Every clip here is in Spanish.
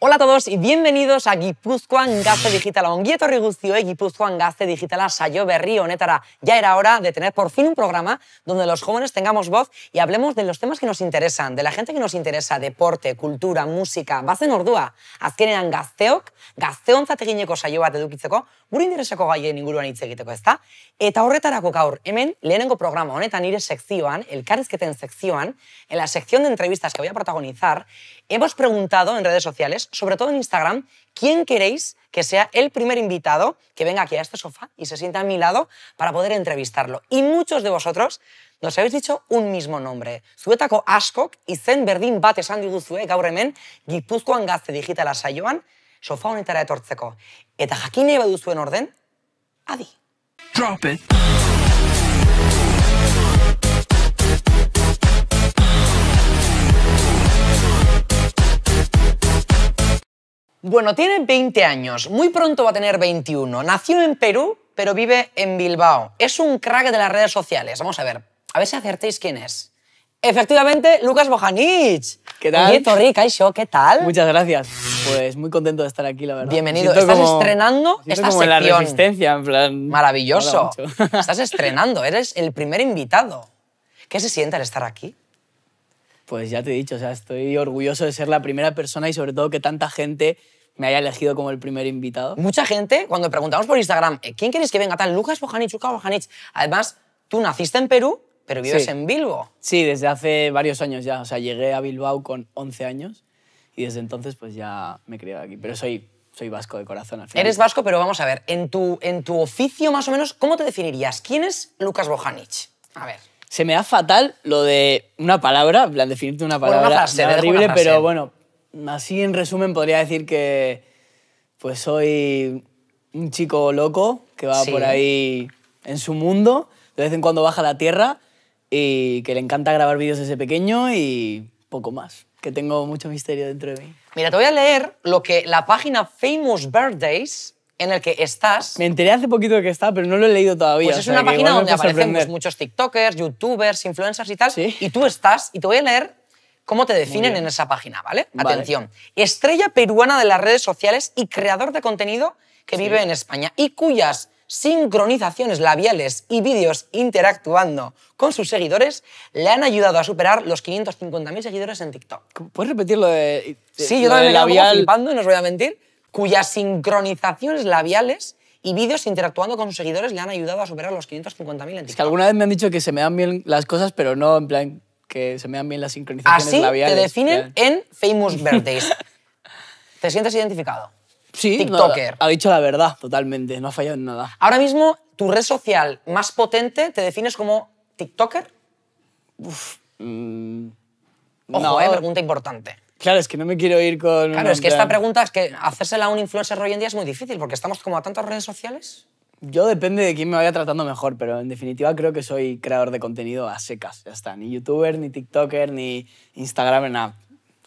Hola a todos y bienvenidos a Gipuzkoan Gazte Digitala. Ongi etorri guztio, eh, Gipuzkoan Gazte Digitala saio berri honetara. Ya era hora de tener por fin un programa donde los jóvenes tengamos voz y hablemos de los temas que nos interesan, de la gente que nos interesa, deporte, cultura, música. Bazen ordua, azkenean gazteok, gazteontzat egineko saio bat edukitzeko, gure intereseko gaien inguruan hitz egiteko, ezta? Eta horretarako gaur, hemen, lehenengo programa honetan nire sekzioan, elkarrizketen sekzioan, en la sección de entrevistas que voy a protagonizar, hemos preguntado en redes sociales sobre todo en Instagram, quién queréis que sea el primer invitado que venga aquí a este sofá y se sienta a mi lado para poder entrevistarlo. Y muchos de vosotros nos habéis dicho un mismo nombre. Zuetako askok izen berdin bat esan diguzue gaur hemen Gipuzkoan gazte digitala saioan sofa honetara etortzeko. Eta jakine baduzuen orden, adi! Drop it. Bueno, tiene 20 años, muy pronto va a tener 21. Nació en Perú, pero vive en Bilbao. Es un crack de las redes sociales. Vamos a ver, a ver si acertéis quién es. Efectivamente, Lucas Bojanic. ¿Qué tal? Oye, ¿qué tal? Muchas gracias. Pues muy contento de estar aquí, la verdad. Bienvenido. Estás estrenando esta como En la resistencia, en plan... Maravilloso. Estás estrenando, eres el primer invitado. ¿Qué se siente al estar aquí? Pues ya te he dicho, o sea, estoy orgulloso de ser la primera persona y sobre todo que tanta gente me haya elegido como el primer invitado. Mucha gente, cuando preguntamos por Instagram, eh, ¿quién quieres que venga tal? Lucas Bojanic, Lucas Bojanic. Además, tú naciste en Perú, pero vives en Bilbo. Sí, desde hace varios años ya. O sea, llegué a Bilbao con 11 años y desde entonces pues ya me he criado aquí. Pero soy, soy vasco de corazón al final. Eres vasco, pero vamos a ver, en tu, en tu oficio más o menos, ¿cómo te definirías? ¿Quién es Lucas Bojanic? A ver. Se me da fatal lo de una palabra, en plan, definirte una palabra. Bueno, terrible, pero bueno, así en resumen podría decir que pues soy un chico loco que va por ahí en su mundo, de vez en cuando baja a la tierra y que le encanta grabar vídeos ese pequeño y poco más, que tengo mucho misterio dentro de mí. Mira, te voy a leer lo que la página Famous Birthdays en el que estás. Me enteré hace poquito de que está, pero no lo he leído todavía. Pues es una página donde aparecen pues, muchos TikTokers, YouTubers, influencers y tal. Y tú estás, y te voy a leer cómo te definen en esa página, ¿vale? Atención. Estrella peruana de las redes sociales y creador de contenido que vive en España y cuyas sincronizaciones labiales y vídeos interactuando con sus seguidores le han ayudado a superar los 550.000 seguidores en TikTok. ¿Puedes repetir lo de.? sí, yo también me labial... y no os voy a mentir. Cuyas sincronizaciones labiales y vídeos interactuando con sus seguidores le han ayudado a superar los 550.000 en TikTok. Es que alguna vez me han dicho que se me dan bien las cosas, pero no en plan que se me dan bien las sincronizaciones Así te definen en Famous Birthdays. ¿Te sientes identificado? Sí, TikToker. ha dicho la verdad totalmente, no ha fallado en nada. Ahora mismo, tu red social más potente, ¿te defines como TikToker? Uf, mm, Ojo, eh, eh, pregunta importante. Claro, es que no me quiero ir con... Claro, es que esta pregunta, es que hacérsela a un influencer hoy en día es muy difícil, porque estamos como a tantas redes sociales yo depende de quién me vaya tratando mejor, pero en definitiva creo que soy creador de contenido a secas. Ya está, ni youtuber, ni tiktoker, ni instagramer, nada.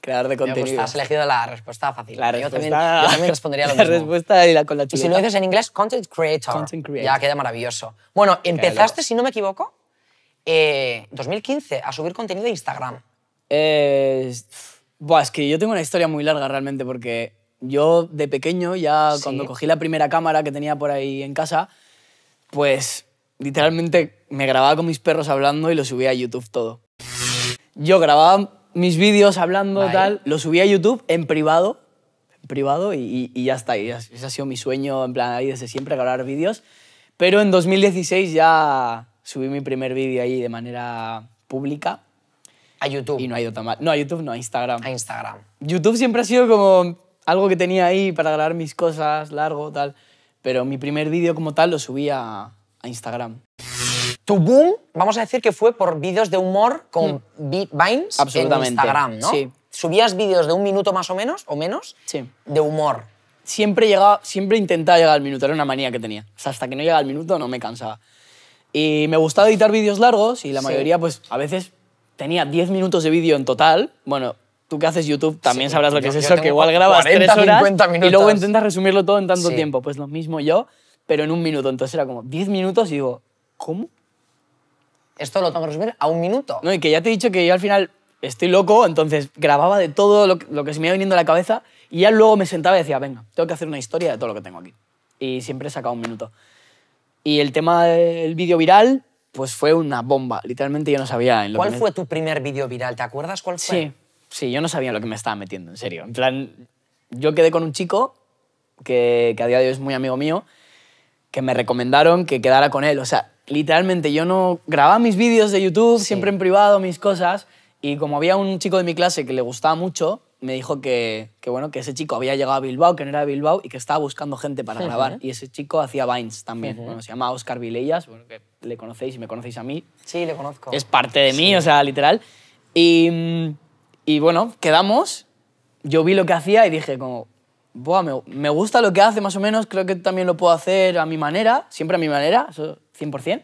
Creador de pues, contenido. has elegido la respuesta fácil. yo, también, yo, también, respondería lo mismo. La respuesta y la con la chuleta. Y si lo dices en inglés, content creator. Content creator. Ya queda maravilloso. Bueno, empezaste, si no me equivoco, eh, 2015 a subir contenido a Instagram. Eh, buah, es que yo tengo una historia muy larga realmente porque yo de pequeño, ya cuando cogí la primera cámara que tenía por ahí en casa, pues literalmente me grababa con mis perros hablando y lo subía a YouTube todo. Yo grababa mis vídeos hablando tal, lo subía a YouTube en privado, en privado y, y ya está. Y ese ha sido mi sueño, en plan, ahí desde siempre, grabar vídeos. Pero en 2016 ya subí mi primer vídeo ahí de manera pública. A YouTube. Y no ha ido tan mal. No, a YouTube no, a Instagram. A Instagram. YouTube siempre ha sido como algo que tenía ahí para grabar mis cosas, largo, tal. Pero mi primer vídeo como tal lo subí a, Instagram. Tu boom, vamos a decir que fue por vídeos de humor con mm. Vines en Instagram, ¿no? Subías vídeos de un minuto más o menos, o menos, Sí. de humor. siempre siempre intentaba llegar al minuto, era una manía que tenía. hasta que no llegaba al minuto no me cansaba. Y me gustaba editar vídeos largos y la mayoría, pues a veces tenía 10 minutos de vídeo en total. Bueno, tú que haces YouTube también sabrás lo que es eso, que igual grabas 40, horas y luego intentas resumirlo todo en tanto tiempo. Pues lo mismo yo, pero en un minuto. Entonces era como 10 minutos y digo, ¿cómo? Esto lo tengo que resumir a un minuto. No, y que ya te he dicho que yo al final estoy loco, entonces grababa de todo lo, que se me iba viniendo a la cabeza y ya luego me sentaba y decía, venga, tengo que hacer una historia de todo lo que tengo aquí. Y siempre sacaba un minuto. Y el tema del vídeo viral, pues fue una bomba. Literalmente yo no sabía en lo ¿Cuál fue tu primer vídeo viral? ¿Te acuerdas cuál fue? Sí. Sí, yo no sabía lo que me estaba metiendo, en serio. En plan, yo quedé con un chico que, a día de hoy es muy amigo mío, que me recomendaron que quedara con él. O sea, literalmente yo no grababa mis vídeos de YouTube, siempre en privado, mis cosas, y como había un chico de mi clase que le gustaba mucho, me dijo que, que bueno, que ese chico había llegado a Bilbao, que no era de Bilbao, y que estaba buscando gente para grabar. Y ese chico hacía Vines también. bueno, se llama Oscar Vilellas, bueno, que le conocéis y me conocéis a mí. Sí, le conozco. Es parte de mí, o sea, literal. Y mm, y bueno, quedamos, yo vi lo que hacía y dije como, me, gusta lo que hace más o menos, creo que también lo puedo hacer a mi manera, siempre a mi manera, eso 100%.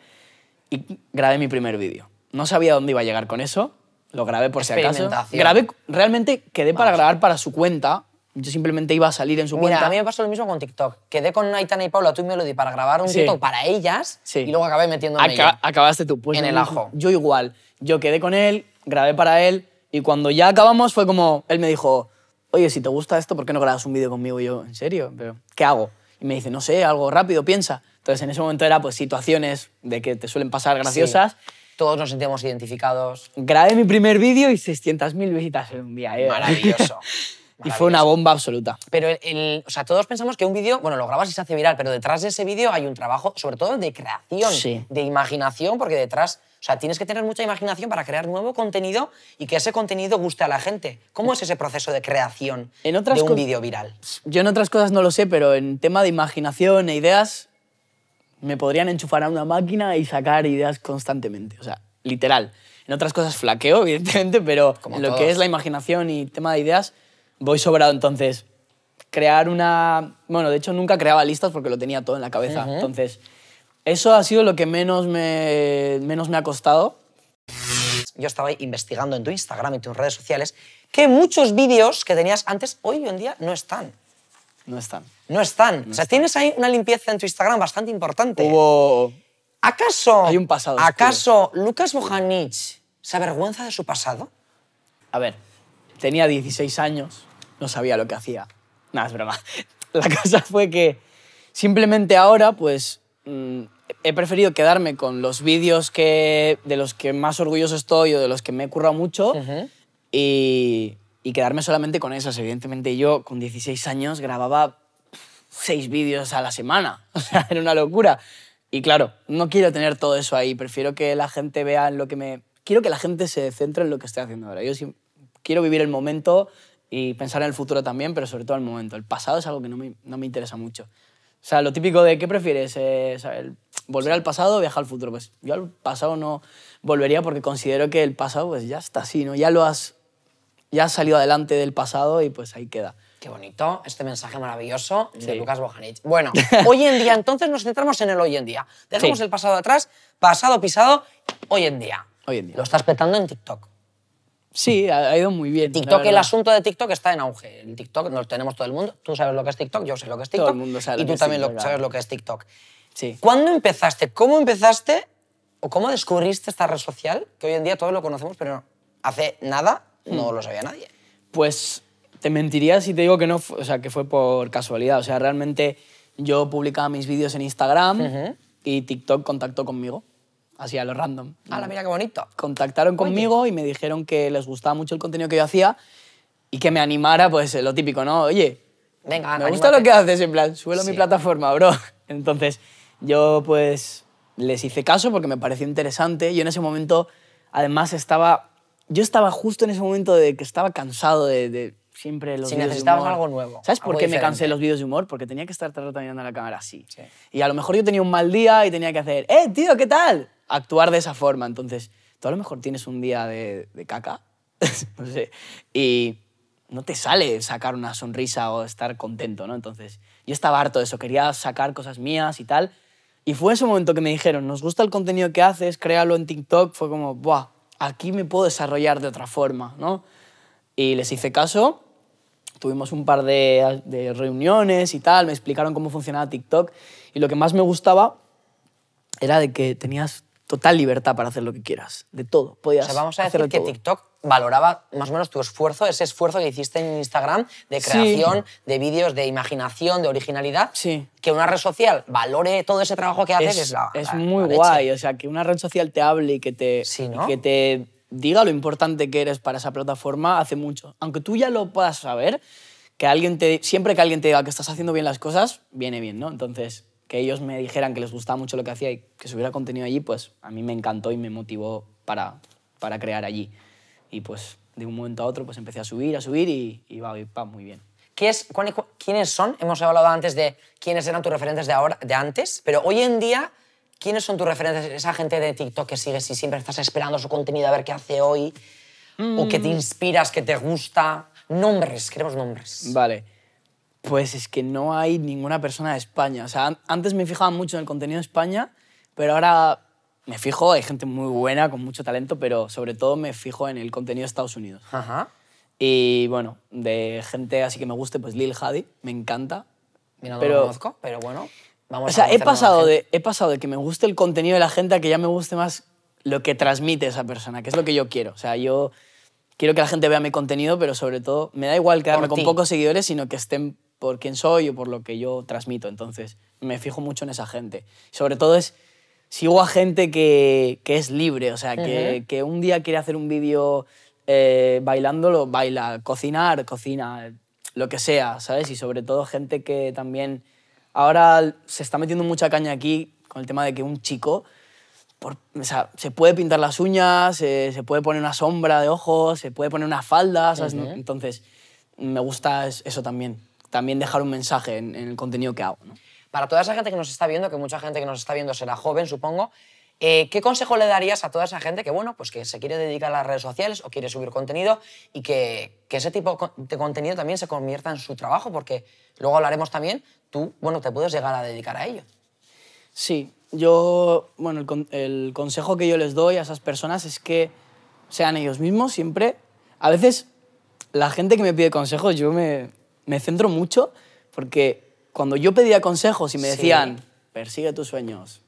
Y grabé mi primer vídeo. No sabía dónde iba a llegar con eso, lo grabé por si acaso. Grabé, realmente quedé para grabar para su cuenta, yo simplemente iba a salir en su cuenta. a mí me pasó lo mismo con TikTok. Quedé con Aitana y Paula, tú lo Melody, para grabar un TikTok para ellas sí. y luego acabé metiéndome Acabaste tú, pues En el ajo. Yo igual. Yo quedé con él, grabé para él, y cuando ya acabamos fue como, él me dijo, oye, si te gusta esto, ¿por qué no grabas un vídeo conmigo? Y yo, ¿en serio? ¿Pero qué hago? Y me dice, no sé, algo rápido, piensa. Entonces en ese momento era pues situaciones de que te suelen pasar graciosas. Todos nos sentíamos identificados. Grabé mi primer vídeo y 600.000 visitas en un día. ¿eh? Maravilloso. Y fue una bomba absoluta. Pero, el, o sea, todos pensamos que un vídeo, bueno, lo grabas y se hace viral, pero detrás de ese vídeo hay un trabajo, sobre todo de creación, de imaginación, porque detrás o sea, tienes que tener mucha imaginación para crear nuevo contenido y que ese contenido guste a la gente. ¿Cómo es ese proceso de creación de un vídeo viral? Yo en otras cosas no lo sé, pero en tema de imaginación e ideas, me podrían enchufar a una máquina y sacar ideas constantemente. O sea, literal. En otras cosas flaqueo, evidentemente, pero en lo que es la imaginación y tema de ideas, voy sobrado. Entonces, crear una. Bueno, de hecho nunca creaba listas porque lo tenía todo en la cabeza. Entonces, eso ha sido lo que menos me, menos me ha costado. Yo estaba investigando en tu Instagram y tus redes sociales que muchos vídeos que tenías antes hoy en día no están. No están. No están. o sea, tienes ahí una limpieza en tu Instagram bastante importante. Hubo... ¿Acaso, Hay un pasado. ¿Acaso Lucas Bojanic se avergüenza de su pasado? A ver, tenía 16 años, no sabía lo que hacía. Nada, es broma. La cosa fue que simplemente ahora, pues, mm, he preferido quedarme con los vídeos que, de los que más orgulloso estoy o de los que me he currado mucho y, quedarme solamente con esos. Evidentemente yo con 16 años grababa seis vídeos a la semana, o sea, era una locura. Y claro, no quiero tener todo eso ahí, prefiero que la gente vea en lo que me... Quiero que la gente se centre en lo que estoy haciendo ahora. Yo quiero vivir el momento y pensar en el futuro también, pero sobre todo el momento. El pasado es algo que no me, no me interesa mucho. O sea, lo típico de qué prefieres, eh, volver al pasado, viajar al futuro. Pues yo al pasado no volvería porque considero que el pasado pues ya está así, ¿no? Ya lo has, ya has salido adelante del pasado y pues ahí queda. Qué bonito, este mensaje maravilloso de Lucas Bojanich. Bueno, hoy en día, entonces nos centramos en el hoy en día. Dejamos el pasado atrás, pasado pisado, hoy en día. Hoy en día. Lo estás petando en TikTok. Sí, ha ido muy bien. TikTok, el asunto de TikTok está en auge. El TikTok nos lo tenemos todo el mundo. Tú sabes lo que es TikTok, yo sé lo que es TikTok. Todo el mundo sabe. Y tú también lo, sabes lo que es TikTok. ¿Cuándo empezaste? ¿Cómo empezaste o cómo descubriste esta red social? Que hoy en día todos lo conocemos, pero hace nada no hmm. lo sabía nadie. Pues te mentiría si te digo que no, o sea, que fue por casualidad. O sea, realmente yo publicaba mis vídeos en Instagram y TikTok contactó conmigo. Así a lo random. Ah mira qué bonito! Contactaron conmigo y me dijeron que les gustaba mucho el contenido que yo hacía y que me animara, pues lo típico, ¿no? Oye, Venga, me gusta lo que haces, en plan, suelo mi plataforma, bro. Entonces, yo pues les hice caso porque me pareció interesante. Yo en ese momento, además, estaba... Yo estaba justo en ese momento de que estaba cansado de, siempre los si de algo nuevo. ¿Sabes por qué me cansé los vídeos de humor? Porque tenía que estar de andar a la cámara así. Y a lo mejor yo tenía un mal día y tenía que hacer, ¡eh, tío, qué tal! Actuar de esa forma. Entonces, tú a lo mejor tienes un día de, de caca, no sé, y no te sale sacar una sonrisa o estar contento, ¿no? Entonces, yo estaba harto de eso, quería sacar cosas mías y tal, y fue ese momento que me dijeron, nos gusta el contenido que haces, créalo en TikTok, fue como, ¡buah! Aquí me puedo desarrollar de otra forma, ¿no? Y les hice caso, tuvimos un par de, reuniones y tal, me explicaron cómo funcionaba TikTok y lo que más me gustaba era de que tenías total libertad para hacer lo que quieras, de todo. Podías o sea, vamos a decir que TikTok valoraba más o menos tu esfuerzo, ese esfuerzo que hiciste en Instagram de creación, de vídeos, de imaginación, de originalidad. Sí. Que una red social valore todo ese trabajo que haces es, es, muy guay, o sea, que una red social te hable y que te, que te diga lo importante que eres para esa plataforma hace mucho. Aunque tú ya lo puedas saber, que alguien te, siempre que alguien te diga que estás haciendo bien las cosas, viene bien, ¿no? Entonces, que ellos me dijeran que les gustaba mucho lo que hacía y que se hubiera contenido allí, pues a mí me encantó y me motivó para crear allí y pues de un momento a otro pues empecé a subir, a subir y, va, muy bien. ¿Qué es, ¿Quiénes son? Hemos hablado antes de quiénes eran tus referentes de, ahora, de antes, pero hoy en día, ¿quiénes son tus referentes? Esa gente de TikTok que sigues y siempre estás esperando su contenido a ver qué hace hoy, o que te mm. inspiras, que te gusta. Nombres, queremos nombres. Vale. Pues es que no hay ninguna persona de España. O sea, antes me fijaba mucho en el contenido de España, pero ahora me fijo, hay gente muy buena, con mucho talento, pero sobre todo me fijo en el contenido de Estados Unidos. Ajá. Y bueno, de gente así que me guste, pues Lil Hadi, me encanta. no pero, lo conozco, pero bueno, vamos O sea, he pasado, de, he pasado de que me guste el contenido de la gente a que ya me guste más lo que transmite esa persona, que es lo que yo quiero. O sea, yo quiero que la gente vea mi contenido, pero sobre todo me da igual quedarme con pocos seguidores, sino que estén por quién soy o por lo que yo transmito. Entonces, me fijo mucho en esa gente. Sobre todo es sigo a gente que, es libre, o sea, que, un día quiere hacer un vídeo eh, bailándolo, baila, cocinar, cocina, lo que sea, ¿sabes? Y sobre todo gente que también ahora se está metiendo mucha caña aquí con el tema de que un chico... o sea, se puede pintar las uñas, eh, se puede poner una sombra de ojos, se puede poner unas falda, ¿sabes? Entonces, me gusta eso también. También dejar un mensaje en, en el contenido que hago. ¿no? para toda esa gente que nos está viendo, que mucha gente que nos está viendo será joven, supongo, eh, ¿qué consejo le darías a toda esa gente que, bueno, pues que se quiere dedicar a las redes sociales o quiere subir contenido y que, ese tipo de contenido también se convierta en su trabajo? Porque luego hablaremos también, tú, bueno, te puedes llegar a dedicar a ello. Sí, yo, bueno, el, consejo que yo les doy a esas personas es que sean ellos mismos siempre. A veces la gente que me pide consejos, yo me, me centro mucho porque cuando yo pedía consejos y me decían, persigue tus sueños,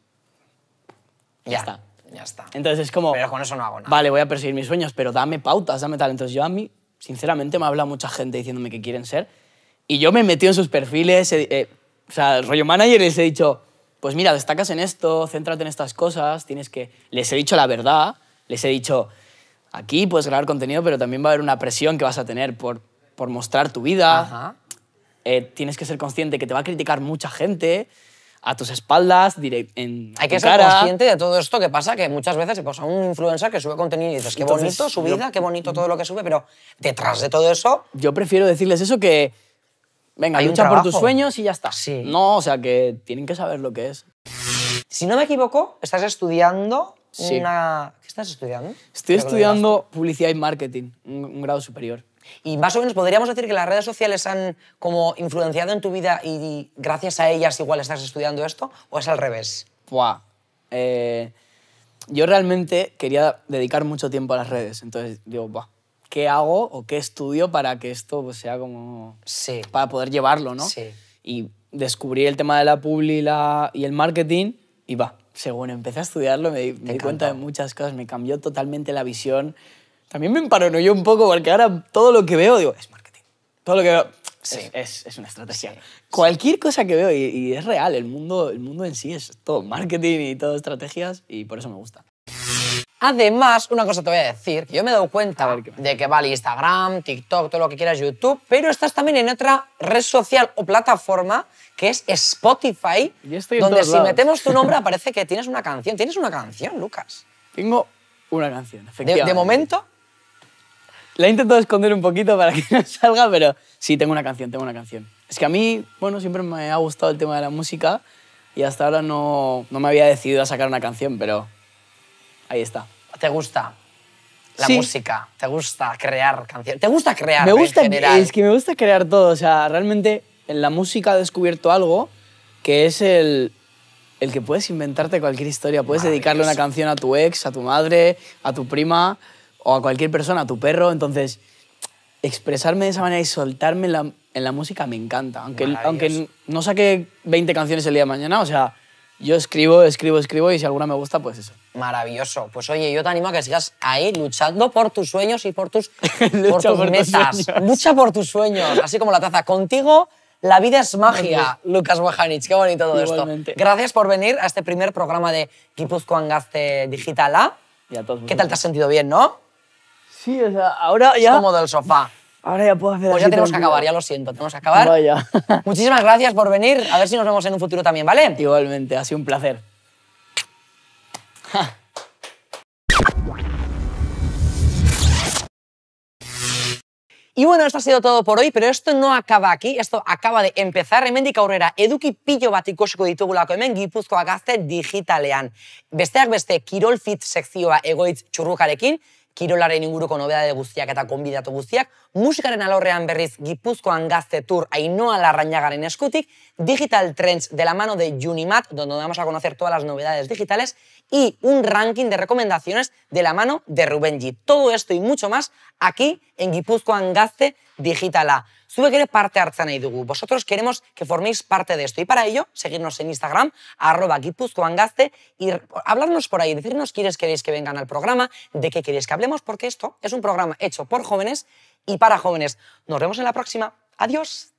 ya, está. Ya está. Entonces es como... Pero con eso no hago nada. Vale, voy a perseguir mis sueños, pero dame pautas, dame tal. Entonces yo a mí, sinceramente, me habla mucha gente diciéndome que quieren ser. Y yo me he metido en sus perfiles, eh, o sea, rollo manager, les he dicho, pues mira, destacas en esto, céntrate en estas cosas, tienes que... Les he dicho la verdad, les he dicho, aquí puedes grabar contenido, pero también va a haber una presión que vas a tener por, por mostrar tu vida. Ajá. Eh, tienes que ser consciente que te va a criticar mucha gente a tus espaldas, en Hay que ser consciente de todo esto que pasa, que muchas veces pasa pues, un influencer que sube contenido y dices, qué bonito su vida, qué bonito todo lo que sube, pero detrás de todo eso... Yo prefiero decirles eso que, venga, lucha por tus sueños y ya está. Sí. No, o sea, que tienen que saber lo que es. Si no me equivoco, estás estudiando una... ¿Qué estás estudiando? Estoy estudiando publicidad y marketing, un grado superior. Y más o menos podríamos decir que las redes sociales han como influenciado en tu vida y gracias a ellas igual estás estudiando esto o es al revés? Buah. Eh, yo realmente quería dedicar mucho tiempo a las redes, entonces digo, buah, ¿qué hago o qué estudio para que esto pues, sea como... Sí. Para poder llevarlo, ¿no? Sí. Y descubrí el tema de la publi y, el marketing y va, según empecé a estudiarlo me di cuenta de muchas cosas, me cambió totalmente la visión también me yo un poco porque ahora todo lo que veo, digo, es marketing. Todo lo que veo sí. es, una estrategia. Cualquier cosa que veo, y, es real, el mundo, el mundo en sí es todo marketing y todo estrategias, y por eso me gusta. Además, una cosa te voy a decir, que yo me he dado cuenta de que vale Instagram, TikTok, todo lo que quieras, YouTube, pero estás también en otra red social o plataforma que es Spotify, donde si metemos tu nombre aparece que tienes una canción. Tienes una canción, Lucas. Tengo una canción, efectivamente. de, de momento, la he intentado esconder un poquito para que no salga, pero sí, tengo una canción, tengo una canción. Es que a mí, bueno, siempre me ha gustado el tema de la música y hasta ahora no, no me había decidido a sacar una canción, pero ahí está. ¿Te gusta? la música, te gusta crear canciones, te gusta crear. Me gusta, es que me gusta crear todo, o sea, realmente en la música he descubierto algo que es el, el que puedes inventarte cualquier historia, puedes dedicarle una canción a tu ex, a tu madre, a tu prima, o a cualquier persona, a tu perro. Entonces, expresarme de esa manera y soltarme en la, música me encanta. Aunque, aunque no saque 20 canciones el día de mañana, o sea, yo escribo, escribo, escribo y si alguna me gusta, pues eso. Maravilloso. Pues oye, yo te animo a que sigas ahí luchando por tus sueños y por tus, por tus metas. Lucha por tus sueños, así como la taza. Contigo la vida es magia, Lucas Bojanic. Qué bonito todo esto. Gracias por venir a este primer programa de Guipuzcoan Angaste Digital A. ¿Qué tal te has sentido bien, no? Sí, o sea, ahora ya... Es como del sofá. Ahora ya puedo hacer Pues ya tenemos que acabar, ya lo siento. Tenemos que acabar. Vaya. Muchísimas gracias por venir. A ver si nos vemos en un futuro también, ¿vale? Igualmente, ha sido un placer. Y bueno, esto ha sido todo por hoy, pero esto no acaba aquí, esto acaba de empezar. Hemen aurrera, eduki pillo bat ikosiko ditugulako hemen gipuzkoa gazte digitalean. Besteak beste, kirolfit sekzioa egoitz txurrukarekin, kirolaren inguruko nobedade guztiak eta konbidatu guztiak, musikaren alorrean berriz Gipuzkoan gazte tur Ainhoa en eskutik, Digital Trends de la mano de Junimat, donde vamos a conocer todas las novedades digitales, y un ranking de recomendaciones de la mano de Rubenji. Todo esto y mucho más aquí en Gipuzkoan Gazte Digitala quieres parte hartzen y dugu. Vosotros queremos que forméis parte de esto. Y para ello, seguirnos en Instagram, arroba gipuzkoangazte, y hablarnos por ahí, decirnos quiénes queréis que vengan al programa, de qué queréis que hablemos, porque esto es un programa hecho por jóvenes y para jóvenes. Nos vemos en la próxima. Adiós.